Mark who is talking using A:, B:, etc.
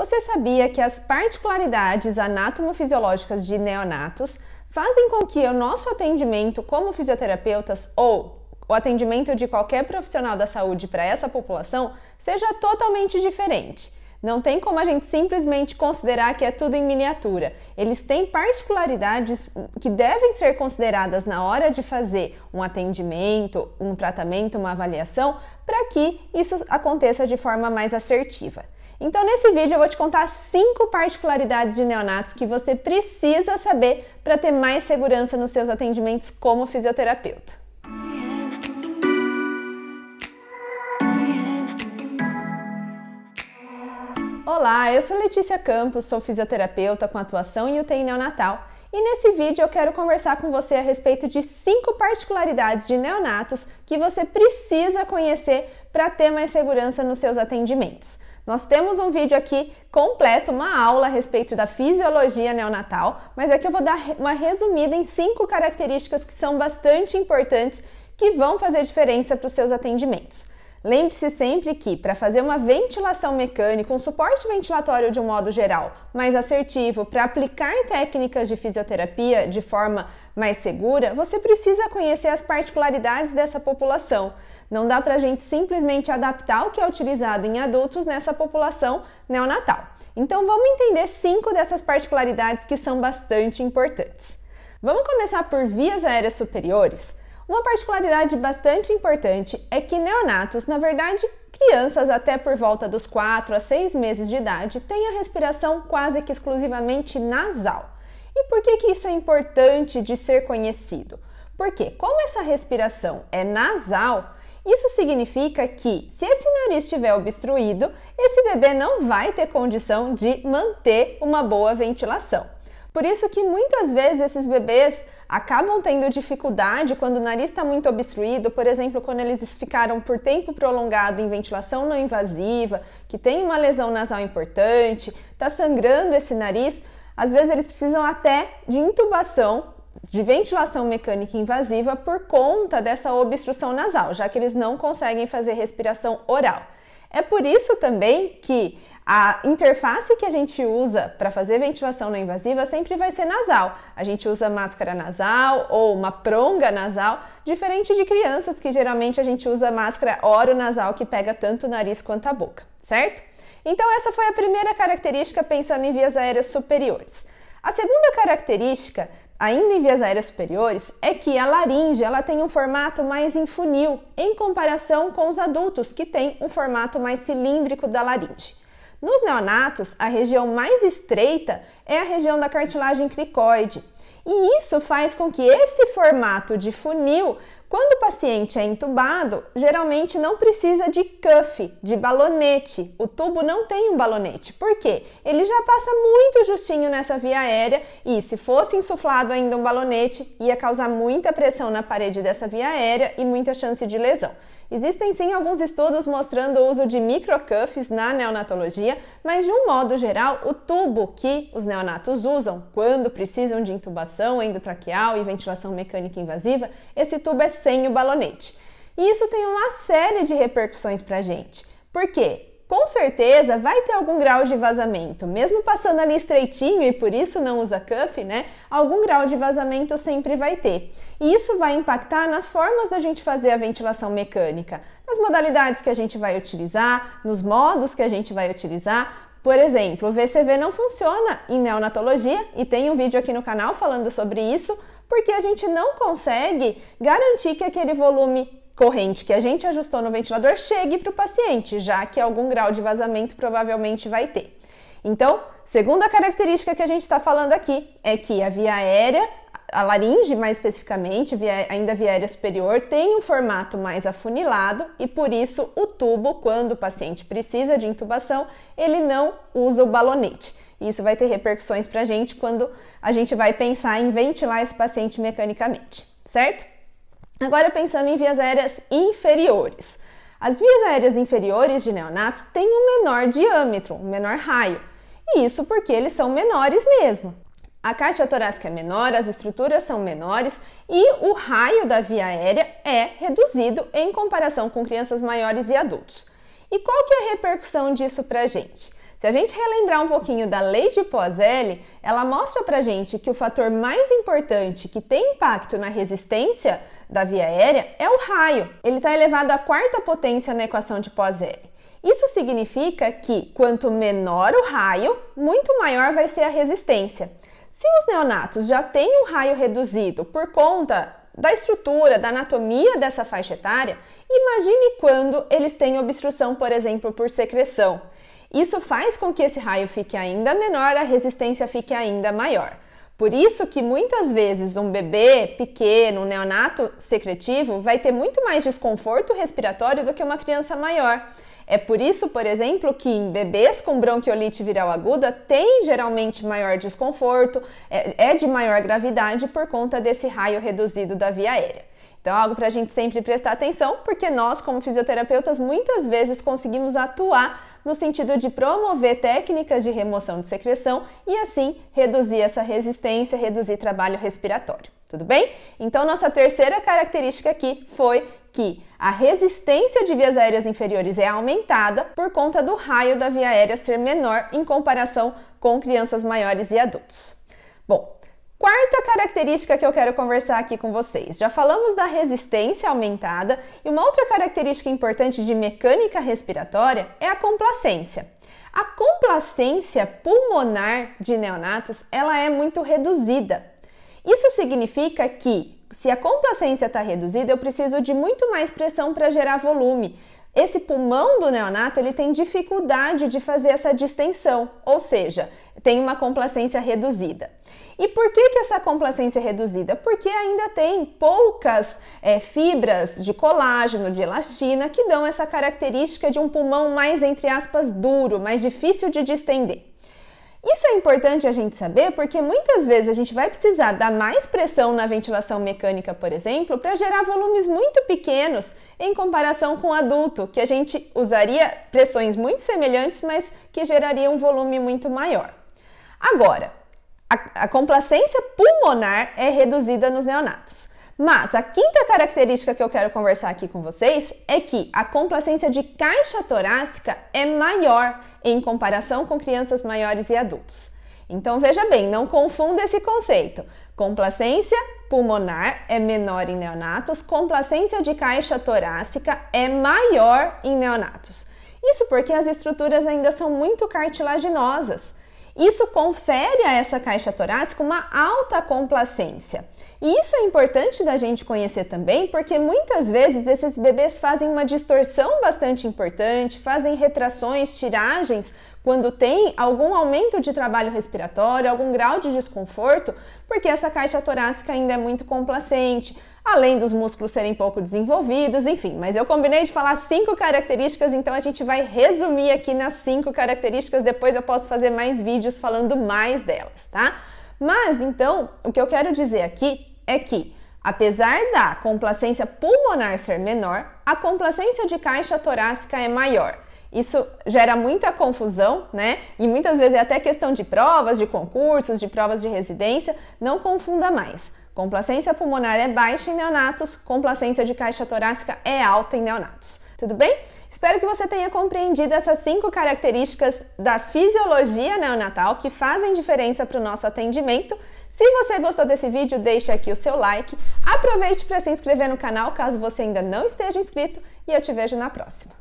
A: Você sabia que as particularidades anatomofisiológicas de neonatos fazem com que o nosso atendimento como fisioterapeutas ou o atendimento de qualquer profissional da saúde para essa população seja totalmente diferente. Não tem como a gente simplesmente considerar que é tudo em miniatura. Eles têm particularidades que devem ser consideradas na hora de fazer um atendimento, um tratamento, uma avaliação, para que isso aconteça de forma mais assertiva. Então, nesse vídeo eu vou te contar cinco particularidades de neonatos que você precisa saber para ter mais segurança nos seus atendimentos como fisioterapeuta. Olá, eu sou Letícia Campos, sou fisioterapeuta com atuação em UTI neonatal e nesse vídeo eu quero conversar com você a respeito de cinco particularidades de neonatos que você precisa conhecer para ter mais segurança nos seus atendimentos. Nós temos um vídeo aqui completo, uma aula a respeito da fisiologia neonatal, mas aqui eu vou dar uma resumida em cinco características que são bastante importantes que vão fazer diferença para os seus atendimentos. Lembre-se sempre que, para fazer uma ventilação mecânica, um suporte ventilatório de um modo geral mais assertivo, para aplicar técnicas de fisioterapia de forma mais segura, você precisa conhecer as particularidades dessa população. Não dá para a gente simplesmente adaptar o que é utilizado em adultos nessa população neonatal. Então vamos entender cinco dessas particularidades que são bastante importantes. Vamos começar por vias aéreas superiores? Uma particularidade bastante importante é que neonatos, na verdade, crianças até por volta dos 4 a 6 meses de idade, têm a respiração quase que exclusivamente nasal. E por que, que isso é importante de ser conhecido? Porque, como essa respiração é nasal, isso significa que, se esse nariz estiver obstruído, esse bebê não vai ter condição de manter uma boa ventilação. Por isso que muitas vezes esses bebês acabam tendo dificuldade quando o nariz está muito obstruído, por exemplo, quando eles ficaram por tempo prolongado em ventilação não invasiva, que tem uma lesão nasal importante, está sangrando esse nariz. Às vezes eles precisam até de intubação de ventilação mecânica invasiva por conta dessa obstrução nasal, já que eles não conseguem fazer respiração oral. É por isso também que a interface que a gente usa para fazer ventilação não invasiva sempre vai ser nasal. A gente usa máscara nasal ou uma pronga nasal, diferente de crianças que geralmente a gente usa máscara oronasal que pega tanto o nariz quanto a boca, certo? Então essa foi a primeira característica pensando em vias aéreas superiores. A segunda característica, ainda em vias aéreas superiores, é que a laringe ela tem um formato mais em funil em comparação com os adultos que têm um formato mais cilíndrico da laringe. Nos neonatos, a região mais estreita é a região da cartilagem cricoide. E isso faz com que esse formato de funil quando o paciente é entubado, geralmente não precisa de cuff, de balonete. O tubo não tem um balonete. Por quê? Ele já passa muito justinho nessa via aérea e se fosse insuflado ainda um balonete, ia causar muita pressão na parede dessa via aérea e muita chance de lesão. Existem sim alguns estudos mostrando o uso de microcuffs na neonatologia, mas de um modo geral, o tubo que os neonatos usam quando precisam de intubação endotraqueal e ventilação mecânica invasiva, esse tubo é sem o balonete. E isso tem uma série de repercussões para a gente. Por quê? Com certeza vai ter algum grau de vazamento, mesmo passando ali estreitinho e por isso não usa cuff, né? Algum grau de vazamento sempre vai ter. E isso vai impactar nas formas da gente fazer a ventilação mecânica, nas modalidades que a gente vai utilizar, nos modos que a gente vai utilizar, por exemplo, o VCV não funciona em neonatologia e tem um vídeo aqui no canal falando sobre isso, porque a gente não consegue garantir que aquele volume corrente que a gente ajustou no ventilador chegue para o paciente, já que algum grau de vazamento provavelmente vai ter. Então, segunda característica que a gente está falando aqui é que a via aérea a laringe mais especificamente, ainda viária superior, tem um formato mais afunilado e por isso o tubo, quando o paciente precisa de intubação, ele não usa o balonete. Isso vai ter repercussões para a gente quando a gente vai pensar em ventilar esse paciente mecanicamente, certo? Agora pensando em vias aéreas inferiores. As vias aéreas inferiores de neonatos têm um menor diâmetro, um menor raio. E isso porque eles são menores mesmo. A caixa torácica é menor, as estruturas são menores e o raio da via aérea é reduzido em comparação com crianças maiores e adultos. E qual que é a repercussão disso para a gente? Se a gente relembrar um pouquinho da lei de Poiseuille, ela mostra para a gente que o fator mais importante que tem impacto na resistência da via aérea é o raio. Ele está elevado à quarta potência na equação de Poiseuille. Isso significa que quanto menor o raio, muito maior vai ser a resistência. Se os neonatos já têm um raio reduzido por conta da estrutura, da anatomia dessa faixa etária, imagine quando eles têm obstrução, por exemplo, por secreção. Isso faz com que esse raio fique ainda menor, a resistência fique ainda maior. Por isso que muitas vezes um bebê pequeno, um neonato secretivo, vai ter muito mais desconforto respiratório do que uma criança maior. É por isso, por exemplo, que em bebês com bronquiolite viral aguda tem geralmente maior desconforto, é, é de maior gravidade por conta desse raio reduzido da via aérea. Então, é algo para a gente sempre prestar atenção, porque nós, como fisioterapeutas, muitas vezes conseguimos atuar no sentido de promover técnicas de remoção de secreção e assim reduzir essa resistência, reduzir trabalho respiratório. Tudo bem? Então, nossa terceira característica aqui foi que a resistência de vias aéreas inferiores é aumentada por conta do raio da via aérea ser menor em comparação com crianças maiores e adultos. Bom, Quarta característica que eu quero conversar aqui com vocês. Já falamos da resistência aumentada e uma outra característica importante de mecânica respiratória é a complacência. A complacência pulmonar de neonatos, ela é muito reduzida. Isso significa que se a complacência está reduzida, eu preciso de muito mais pressão para gerar volume. Esse pulmão do neonato ele tem dificuldade de fazer essa distensão, ou seja, tem uma complacência reduzida. E por que, que essa complacência é reduzida? Porque ainda tem poucas é, fibras de colágeno, de elastina, que dão essa característica de um pulmão mais, entre aspas, duro, mais difícil de distender. Isso é importante a gente saber porque muitas vezes a gente vai precisar dar mais pressão na ventilação mecânica, por exemplo, para gerar volumes muito pequenos em comparação com o adulto, que a gente usaria pressões muito semelhantes, mas que geraria um volume muito maior. Agora, a, a complacência pulmonar é reduzida nos neonatos. Mas a quinta característica que eu quero conversar aqui com vocês é que a complacência de caixa torácica é maior em comparação com crianças maiores e adultos. Então veja bem, não confunda esse conceito. Complacência pulmonar é menor em neonatos, complacência de caixa torácica é maior em neonatos. Isso porque as estruturas ainda são muito cartilaginosas. Isso confere a essa caixa torácica uma alta complacência. E isso é importante da gente conhecer também, porque muitas vezes esses bebês fazem uma distorção bastante importante, fazem retrações, tiragens quando tem algum aumento de trabalho respiratório, algum grau de desconforto, porque essa caixa torácica ainda é muito complacente, além dos músculos serem pouco desenvolvidos, enfim. Mas eu combinei de falar cinco características, então a gente vai resumir aqui nas cinco características, depois eu posso fazer mais vídeos falando mais delas, tá? Mas então, o que eu quero dizer aqui é que Apesar da complacência pulmonar ser menor, a complacência de caixa torácica é maior. Isso gera muita confusão, né? E muitas vezes é até questão de provas, de concursos, de provas de residência. Não confunda mais. Complacência pulmonar é baixa em neonatos, complacência de caixa torácica é alta em neonatos. Tudo bem? Espero que você tenha compreendido essas cinco características da fisiologia neonatal que fazem diferença para o nosso atendimento. Se você gostou desse vídeo, deixe aqui o seu like, aproveite para se inscrever no canal caso você ainda não esteja inscrito e eu te vejo na próxima.